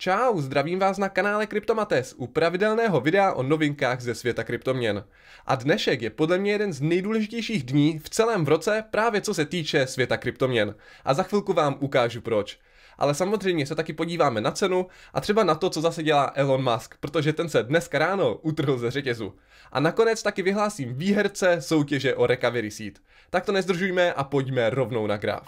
Čau, zdravím vás na kanále Kryptomates u pravidelného videa o novinkách ze světa kryptoměn. A dnešek je podle mě jeden z nejdůležitějších dní v celém roce právě co se týče světa kryptoměn. A za chvilku vám ukážu proč. Ale samozřejmě se taky podíváme na cenu a třeba na to, co zase dělá Elon Musk, protože ten se dneska ráno utrhl ze řetězu. A nakonec taky vyhlásím výherce soutěže o Recovery Seed. Tak to nezdržujme a pojďme rovnou na graf.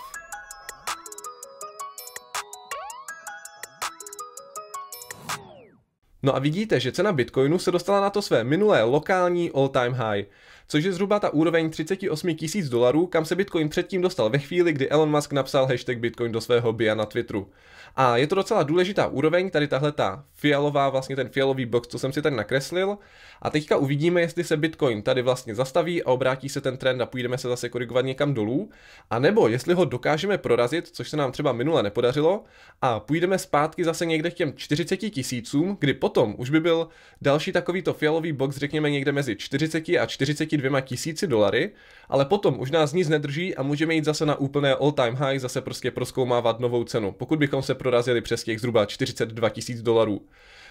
No a vidíte, že cena Bitcoinu se dostala na to své minulé lokální all-time high, což je zhruba ta úroveň 38 tisíc dolarů, kam se Bitcoin předtím dostal ve chvíli, kdy Elon Musk napsal hashtag Bitcoin do svého bia na Twitteru. A je to docela důležitá úroveň, tady tahle ta fialová, vlastně ten fialový box, co jsem si tady nakreslil. A teďka uvidíme, jestli se Bitcoin tady vlastně zastaví a obrátí se ten trend a půjdeme se zase korigovat někam dolů, a nebo jestli ho dokážeme prorazit, což se nám třeba minule nepodařilo, a půjdeme zpátky zase někde k těm 40 tisícům, kdy po potom už by byl další takovýto fialový box, řekněme někde mezi 40 a 42 tisíci dolary, ale potom už nás nic nedrží a můžeme jít zase na úplné all time high, zase prostě proskoumávat novou cenu, pokud bychom se prorazili přes těch zhruba 42 tisíc dolarů.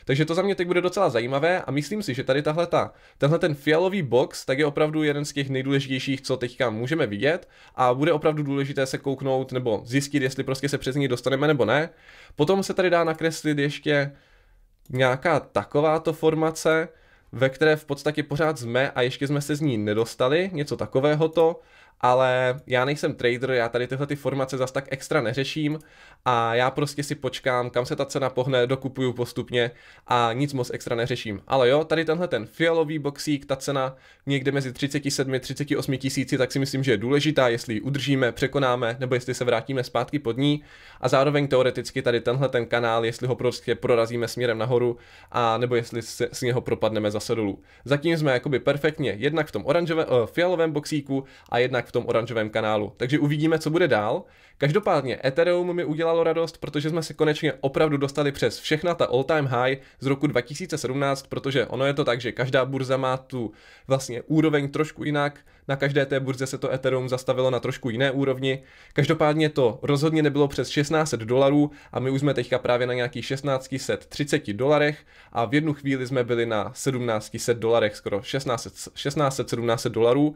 Takže to za mě teď bude docela zajímavé a myslím si, že tady tahle ta, tenhle ten fialový box tak je opravdu jeden z těch nejdůležitějších, co teďka můžeme vidět a bude opravdu důležité se kouknout nebo zjistit, jestli prostě se přes ní dostaneme nebo ne. Potom se tady dá nakreslit ještě nějaká takováto formace, ve které v podstatě pořád jsme a ještě jsme se z ní nedostali, něco takového to, ale já nejsem trader, já tady tyhle ty formace zas tak extra neřeším a já prostě si počkám, kam se ta cena pohne, dokupuju postupně a nic moc extra neřeším. Ale jo, tady tenhle ten fialový boxík, ta cena někde mezi 37 38 tisíci, tak si myslím, že je důležitá, jestli ji udržíme, překonáme, nebo jestli se vrátíme zpátky pod ní. A zároveň teoreticky tady tenhle ten kanál, jestli ho prostě prorazíme směrem nahoru, a nebo jestli se z něho propadneme zase dolů. Zatím jsme jakoby perfektně jednak v tom oranžovém, eh, fialovém boxíku a jednak v tom oranžovém kanálu. Takže uvidíme, co bude dál. Každopádně Ethereum mi udělal dělalo radost, protože jsme se konečně opravdu dostali přes všechna ta all-time high z roku 2017, protože ono je to tak, že každá burza má tu vlastně úroveň trošku jinak, na každé té burze se to Ethereum zastavilo na trošku jiné úrovni. Každopádně to rozhodně nebylo přes 1600 dolarů a my už jsme teďka právě na nějakých 1630 dolarech a v jednu chvíli jsme byli na 1700 dolarech, skoro 1600, 1700 dolarů.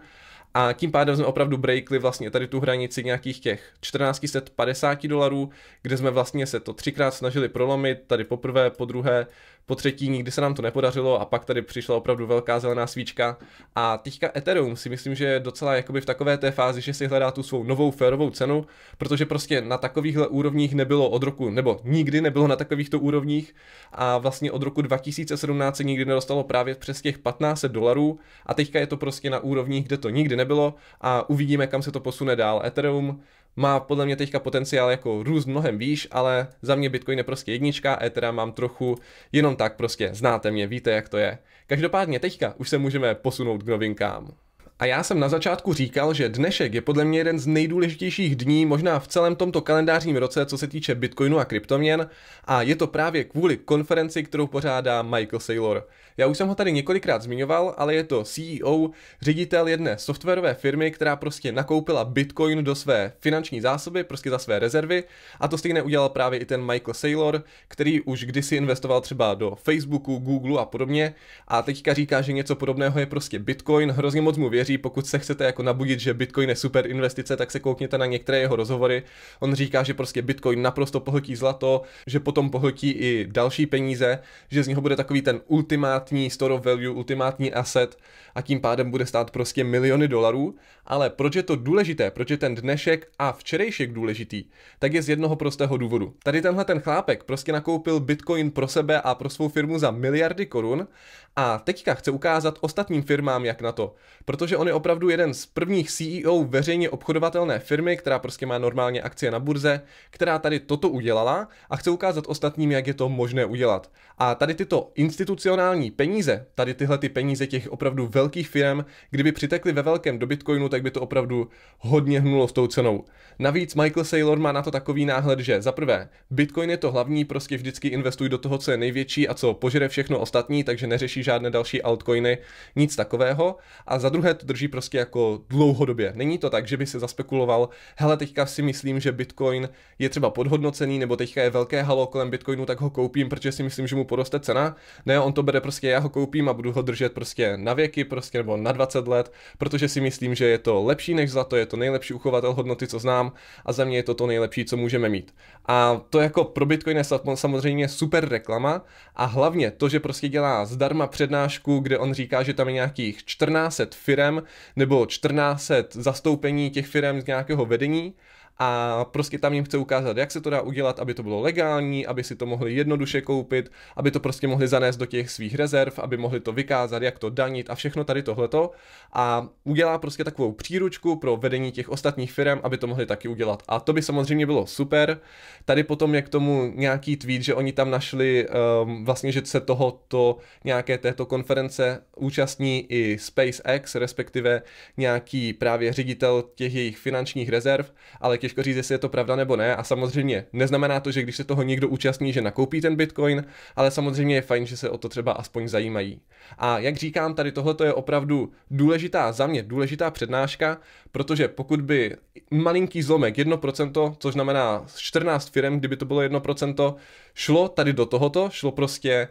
A tím pádem jsme opravdu breakli vlastně tady tu hranici nějakých těch 1450 dolarů, kde jsme vlastně se to třikrát snažili prolomit, tady poprvé, po druhé, po třetí nikdy se nám to nepodařilo a pak tady přišla opravdu velká zelená svíčka. A teďka Ethereum si myslím, že je docela jakoby v takové té fázi, že si hledá tu svou novou férovou cenu, protože prostě na takovýchhle úrovních nebylo od roku, nebo nikdy nebylo na takovýchto úrovních a vlastně od roku 2017 se nikdy nedostalo právě přes těch 15 dolarů a teďka je to prostě na úrovních, kde to nikdy nebylo a uvidíme, kam se to posune dál. Ethereum má podle mě teďka potenciál jako růst mnohem výš, ale za mě Bitcoin je prostě jednička, Ethera mám trochu jenom tak prostě, znáte mě, víte jak to je. Každopádně teďka už se můžeme posunout k novinkám. A já jsem na začátku říkal, že dnešek je podle mě jeden z nejdůležitějších dní možná v celém tomto kalendářním roce, co se týče Bitcoinu a kryptoměn, a je to právě kvůli konferenci, kterou pořádá Michael Saylor. Já už jsem ho tady několikrát zmiňoval, ale je to CEO, ředitel jedné softwarové firmy, která prostě nakoupila Bitcoin do své finanční zásoby, prostě za své rezervy, a to stejné udělal právě i ten Michael Saylor, který už kdysi investoval třeba do Facebooku, Google a podobně, a teďka říká, že něco podobného je prostě Bitcoin, hrozně moc mu věří, kteří, pokud se chcete jako nabudit, že Bitcoin je super investice, tak se koukněte na některé jeho rozhovory. On říká, že prostě Bitcoin naprosto pohltí zlato, že potom pohltí i další peníze, že z něho bude takový ten ultimátní store of value, ultimátní asset a tím pádem bude stát prostě miliony dolarů. Ale proč je to důležité, proč je ten dnešek a včerejšek důležitý, tak je z jednoho prostého důvodu. Tady tenhle ten chlápek prostě nakoupil Bitcoin pro sebe a pro svou firmu za miliardy korun a teďka chce ukázat ostatním firmám, jak na to. Protože že on je opravdu jeden z prvních CEO veřejně obchodovatelné firmy, která prostě má normálně akcie na burze, která tady toto udělala a chce ukázat ostatním, jak je to možné udělat. A tady tyto institucionální peníze, tady tyhle ty peníze těch opravdu velkých firm, kdyby přitekly ve velkém do Bitcoinu, tak by to opravdu hodně hnulo s tou cenou. Navíc Michael Saylor má na to takový náhled, že za prvé, Bitcoin je to hlavní, prostě vždycky investuj do toho, co je největší a co požere všechno ostatní, takže neřeší žádné další altcoiny, nic takového. A za druhé, to drží prostě jako dlouhodobě. Není to tak, že by se zaspekuloval, hele, teďka si myslím, že Bitcoin je třeba podhodnocený, nebo teďka je velké halo kolem Bitcoinu, tak ho koupím, protože si myslím, že mu poroste cena. Ne, on to bere prostě, já ho koupím a budu ho držet prostě na věky, prostě nebo na 20 let, protože si myslím, že je to lepší než zlato, je to nejlepší uchovatel hodnoty, co znám a za mě je to to nejlepší, co můžeme mít. A to jako pro Bitcoin je samozřejmě super reklama a hlavně to, že prostě dělá zdarma přednášku, kde on říká, že tam je nějakých 1400 firm, firem nebo 1400 zastoupení těch firm z nějakého vedení a prostě tam jim chce ukázat, jak se to dá udělat, aby to bylo legální, aby si to mohli jednoduše koupit, aby to prostě mohli zanést do těch svých rezerv, aby mohli to vykázat, jak to danit a všechno tady tohleto. A udělá prostě takovou příručku pro vedení těch ostatních firm, aby to mohli taky udělat. A to by samozřejmě bylo super. Tady potom je k tomu nějaký tweet, že oni tam našli um, vlastně, že se tohoto nějaké této konference účastní i SpaceX, respektive nějaký právě ředitel těch jejich finančních rezerv, ale těžko říct, jestli je to pravda nebo ne. A samozřejmě neznamená to, že když se toho někdo účastní, že nakoupí ten bitcoin, ale samozřejmě je fajn, že se o to třeba aspoň zajímají. A jak říkám, tady tohleto je opravdu důležitá, za mě důležitá přednáška, protože pokud by malinký zlomek 1%, což znamená 14 firm, kdyby to bylo 1%, šlo tady do tohoto, šlo prostě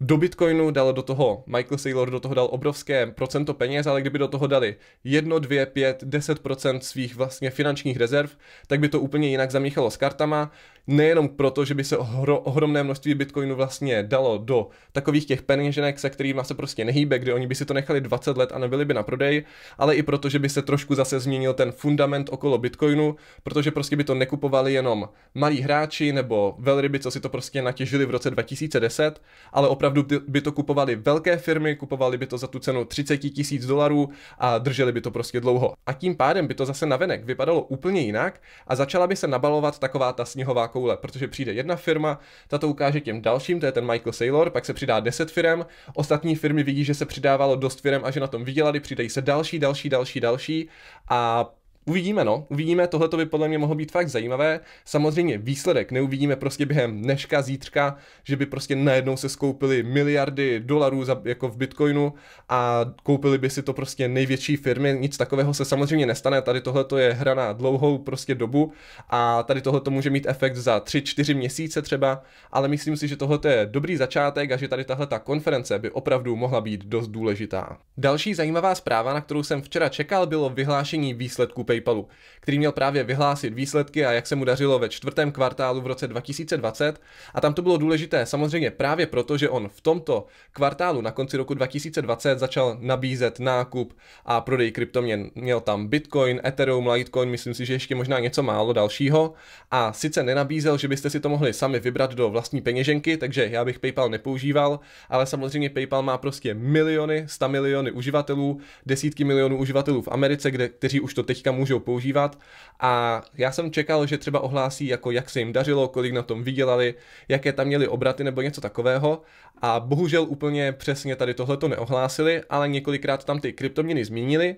do Bitcoinu dal do toho, Michael Saylor do toho dal obrovské procento peněz, ale kdyby do toho dali 1, 2, 5, 10% svých vlastně finančních rezerv, tak by to úplně jinak zamíchalo s kartama, nejenom proto, že by se ohro, ohromné množství bitcoinu vlastně dalo do takových těch peněženek, se kterými se prostě nehýbe, kde oni by si to nechali 20 let a nebyli by na prodej, ale i proto, že by se trošku zase změnil ten fundament okolo bitcoinu, protože prostě by to nekupovali jenom malí hráči nebo velryby, co si to prostě natěžili v roce 2010, ale opravdu by to kupovali velké firmy, kupovali by to za tu cenu 30 tisíc dolarů a drželi by to prostě dlouho. A tím pádem by to zase navenek vypadalo úplně jinak a začala by se nabalovat taková ta sněhová koule, protože přijde jedna firma, ta to ukáže těm dalším, to je ten Michael Saylor, pak se přidá 10 firm, ostatní firmy vidí, že se přidávalo dost firm a že na tom vydělali, přidají se další, další, další, další a Uvidíme, no, uvidíme, tohle to by podle mě mohlo být fakt zajímavé. Samozřejmě výsledek neuvidíme prostě během dneška, zítřka, že by prostě najednou se skoupili miliardy dolarů za, jako v Bitcoinu a koupili by si to prostě největší firmy, nic takového se samozřejmě nestane, tady tohle to je hra na dlouhou prostě dobu a tady tohle to může mít efekt za 3-4 měsíce třeba, ale myslím si, že tohle je dobrý začátek a že tady tahle ta konference by opravdu mohla být dost důležitá. Další zajímavá zpráva, na kterou jsem včera čekal, bylo vyhlášení výsledků PayPalu, který měl právě vyhlásit výsledky a jak se mu dařilo ve čtvrtém kvartálu v roce 2020. A tam to bylo důležité samozřejmě právě proto, že on v tomto kvartálu na konci roku 2020 začal nabízet nákup a prodej kryptoměn. Měl tam Bitcoin, Ethereum, Litecoin, myslím si, že ještě možná něco málo dalšího. A sice nenabízel, že byste si to mohli sami vybrat do vlastní peněženky, takže já bych PayPal nepoužíval, ale samozřejmě PayPal má prostě miliony, sta miliony uživatelů, desítky milionů uživatelů v Americe, kde, kteří už to teďka můžou můžou používat a já jsem čekal, že třeba ohlásí, jako jak se jim dařilo, kolik na tom vydělali, jaké tam měli obraty nebo něco takového a bohužel úplně přesně tady tohle to neohlásili, ale několikrát tam ty kryptoměny zmínili,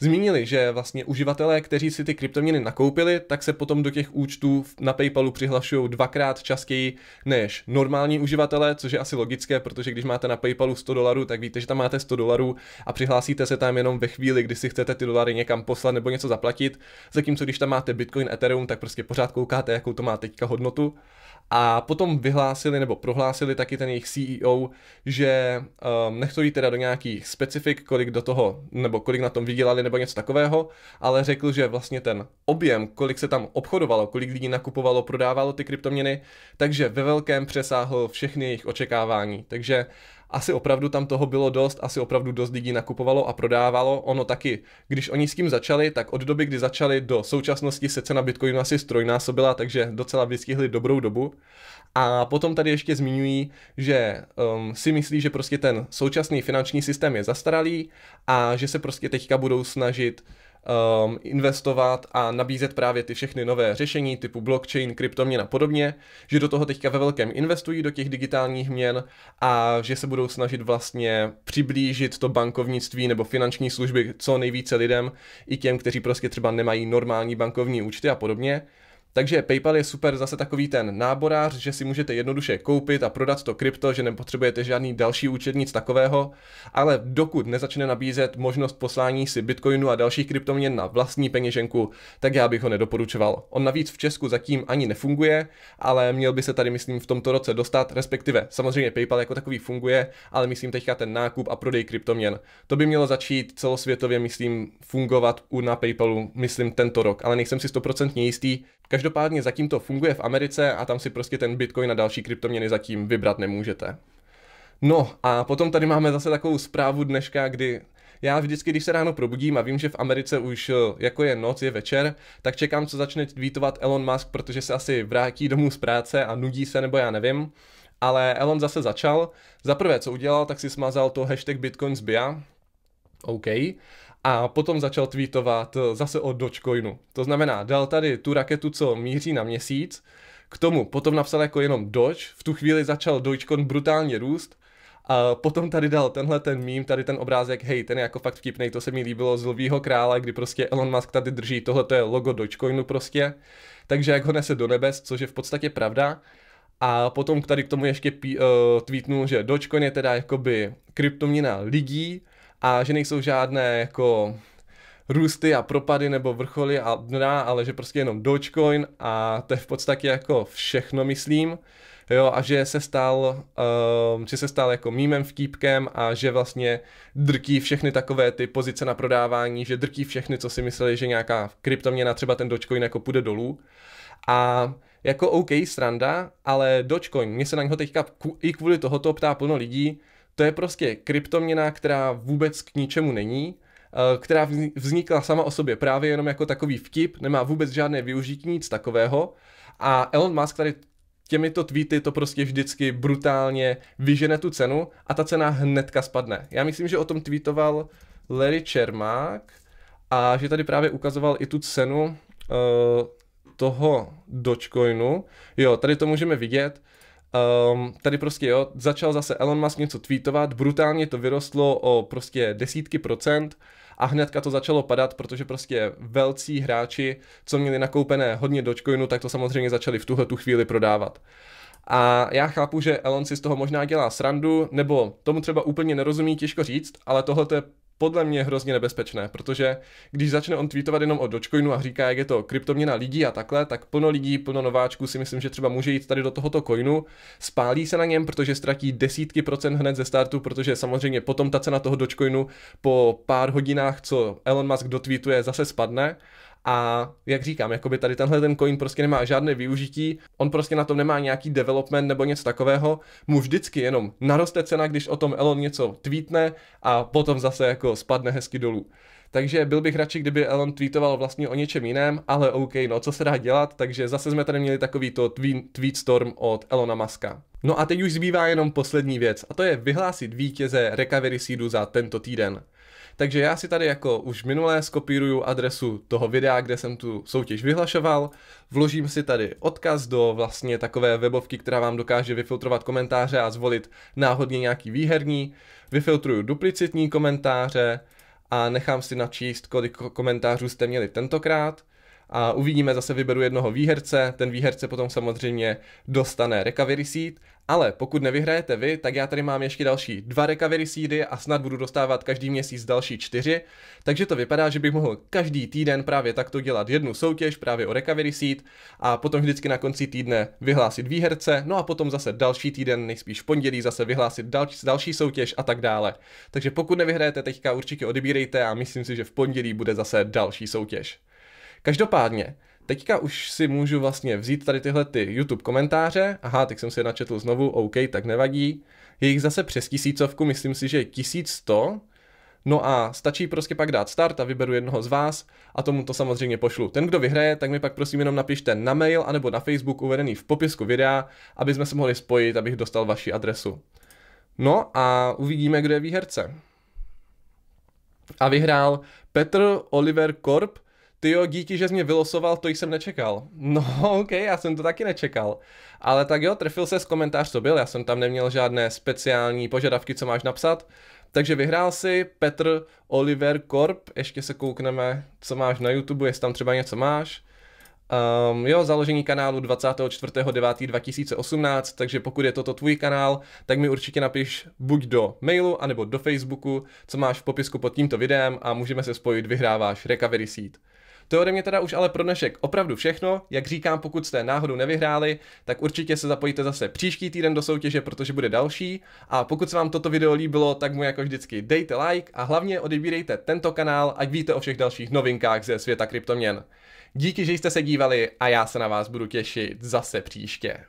zmínili, že vlastně uživatelé, kteří si ty kryptoměny nakoupili, tak se potom do těch účtů na PayPalu přihlašují dvakrát častěji než normální uživatelé, což je asi logické, protože když máte na PayPalu 100 dolarů, tak víte, že tam máte 100 dolarů a přihlásíte se tam jenom ve chvíli, kdy si chcete ty dolary někam poslat nebo něco zaplatit, zatímco když tam máte Bitcoin, Ethereum, tak prostě pořád koukáte, jakou to má teďka hodnotu. A potom vyhlásili nebo prohlásili taky ten jejich CEO, že um, nechtějí teda do nějakých specifik, kolik do toho, nebo kolik na tom vydělali, nebo něco takového, ale řekl, že vlastně ten objem, kolik se tam obchodovalo, kolik lidí nakupovalo, prodávalo ty kryptoměny, takže ve velkém přesáhl všechny jejich očekávání. Takže asi opravdu tam toho bylo dost, asi opravdu dost lidí nakupovalo a prodávalo. Ono taky, když oni s tím začali, tak od doby, kdy začali do současnosti se cena Bitcoinu asi strojnásobila, takže docela vystihli dobrou dobu. A potom tady ještě zmiňují, že um, si myslí, že prostě ten současný finanční systém je zastaralý a že se prostě teďka budou snažit um, investovat a nabízet právě ty všechny nové řešení typu blockchain, kryptoměna a podobně, že do toho teďka ve velkém investují do těch digitálních měn a že se budou snažit vlastně přiblížit to bankovnictví nebo finanční služby co nejvíce lidem, i těm, kteří prostě třeba nemají normální bankovní účty a podobně. Takže PayPal je super zase takový ten náborář, že si můžete jednoduše koupit a prodat to krypto, že nepotřebujete žádný další účet, nic takového, ale dokud nezačne nabízet možnost poslání si bitcoinu a dalších kryptoměn na vlastní peněženku, tak já bych ho nedoporučoval. On navíc v Česku zatím ani nefunguje, ale měl by se tady, myslím, v tomto roce dostat, respektive samozřejmě PayPal jako takový funguje, ale myslím teďka ten nákup a prodej kryptoměn. To by mělo začít celosvětově, myslím, fungovat u na PayPalu, myslím, tento rok, ale nejsem si stoprocentně jistý. Každopádně zatím to funguje v Americe a tam si prostě ten Bitcoin a další kryptoměny zatím vybrat nemůžete. No a potom tady máme zase takovou zprávu dneška, kdy já vždycky, když se ráno probudím a vím, že v Americe už eh, jako je noc, je večer, tak čekám, co začne tweetovat Elon Musk, protože se asi vrátí domů z práce a nudí se, nebo já nevím. Ale Elon zase začal. Za prvé, co udělal, tak si smazal to hashtag Bitcoin zbia, OK. A potom začal tweetovat zase o Dogecoinu. To znamená, dal tady tu raketu, co míří na měsíc, k tomu potom napsal jako jenom Doge, v tu chvíli začal Dogecoin brutálně růst, a potom tady dal tenhle ten mím, tady ten obrázek, hej, ten je jako fakt vtipný, to se mi líbilo z Lvího krále, kdy prostě Elon Musk tady drží, tohle to je logo Dogecoinu prostě, takže jak ho nese do nebes, což je v podstatě pravda. A potom tady k tomu ještě pí, uh, tweetnul, že Dogecoin je teda jakoby kryptoměna lidí, a že nejsou žádné jako růsty a propady nebo vrcholy a dna, ale že prostě jenom Dogecoin a to je v podstatě jako všechno, myslím. Jo, a že se stal, um, že se stal jako mímem vtípkem a že vlastně drtí všechny takové ty pozice na prodávání, že drtí všechny, co si mysleli, že nějaká kryptoměna, třeba ten Dogecoin jako půjde dolů. A jako OK, sranda, ale Dogecoin, mě se na něho teďka i kvůli tohoto ptá plno lidí, to je prostě kryptoměna, která vůbec k ničemu není, eh, která vznikla sama o sobě právě jenom jako takový vtip, nemá vůbec žádné využití, nic takového. A Elon Musk tady těmito tweety to prostě vždycky brutálně vyžene tu cenu a ta cena hnedka spadne. Já myslím, že o tom tweetoval Larry Čermák a že tady právě ukazoval i tu cenu uh, toho Dogecoinu. Jo, tady to můžeme vidět. Um, tady prostě jo, začal zase Elon Musk něco tweetovat, brutálně to vyrostlo o prostě desítky procent a hnedka to začalo padat, protože prostě velcí hráči, co měli nakoupené hodně Dogecoinu, tak to samozřejmě začali v tuhle tu chvíli prodávat. A já chápu, že Elon si z toho možná dělá srandu, nebo tomu třeba úplně nerozumí, těžko říct, ale tohle je podle mě hrozně nebezpečné, protože když začne on tweetovat jenom o Dogecoinu a říká, jak je to kryptoměna lidí a takhle, tak plno lidí, plno nováčků si myslím, že třeba může jít tady do tohoto coinu, spálí se na něm, protože ztratí desítky procent hned ze startu, protože samozřejmě potom ta cena toho Dogecoinu po pár hodinách, co Elon Musk dotweetuje, zase spadne a jak říkám, jakoby tady tenhle ten coin prostě nemá žádné využití, on prostě na tom nemá nějaký development nebo něco takového, mu vždycky jenom naroste cena, když o tom Elon něco tweetne a potom zase jako spadne hezky dolů. Takže byl bych radši, kdyby Elon tweetoval vlastně o něčem jiném, ale OK, no co se dá dělat, takže zase jsme tady měli takový to tweet storm od Elona Muska. No a teď už zbývá jenom poslední věc a to je vyhlásit vítěze Recovery Seedu za tento týden. Takže já si tady jako už minulé skopíruju adresu toho videa, kde jsem tu soutěž vyhlašoval, vložím si tady odkaz do vlastně takové webovky, která vám dokáže vyfiltrovat komentáře a zvolit náhodně nějaký výherní, vyfiltruju duplicitní komentáře a nechám si načíst, kolik komentářů jste měli tentokrát a uvidíme, zase vyberu jednoho výherce, ten výherce potom samozřejmě dostane recovery seed, ale pokud nevyhrajete vy, tak já tady mám ještě další dva recovery seedy a snad budu dostávat každý měsíc další čtyři, takže to vypadá, že bych mohl každý týden právě takto dělat jednu soutěž právě o recovery seed a potom vždycky na konci týdne vyhlásit výherce, no a potom zase další týden, nejspíš v pondělí zase vyhlásit další, další soutěž a tak dále. Takže pokud nevyhrajete teďka určitě odebírejte a myslím si, že v pondělí bude zase další soutěž. Každopádně, teďka už si můžu vlastně vzít tady tyhle ty YouTube komentáře, aha, tak jsem si je načetl znovu, OK, tak nevadí. Je jich zase přes tisícovku, myslím si, že 1100, No a stačí prostě pak dát start a vyberu jednoho z vás a tomu to samozřejmě pošlu. Ten, kdo vyhraje, tak mi pak prosím jenom napište na mail anebo na Facebook uvedený v popisku videa, aby jsme se mohli spojit, abych dostal vaši adresu. No a uvidíme, kdo je výherce. A vyhrál Petr Oliver Korb ty jo, díky, že jsi mě vylosoval, to jsem nečekal. No, ok, já jsem to taky nečekal. Ale tak jo, trefil se s komentář, co byl, já jsem tam neměl žádné speciální požadavky, co máš napsat. Takže vyhrál si Petr Oliver Korp, ještě se koukneme, co máš na YouTube, jestli tam třeba něco máš. Um, jo, založení kanálu 24.9.2018, takže pokud je toto tvůj kanál, tak mi určitě napiš buď do mailu, anebo do Facebooku, co máš v popisku pod tímto videem a můžeme se spojit, vyhráváš Recovery Seed. To je ode mě teda už ale pro dnešek opravdu všechno. Jak říkám, pokud jste náhodou nevyhráli, tak určitě se zapojíte zase příští týden do soutěže, protože bude další. A pokud se vám toto video líbilo, tak mu jako vždycky dejte like a hlavně odebírejte tento kanál, ať víte o všech dalších novinkách ze světa kryptoměn. Díky, že jste se dívali a já se na vás budu těšit zase příště.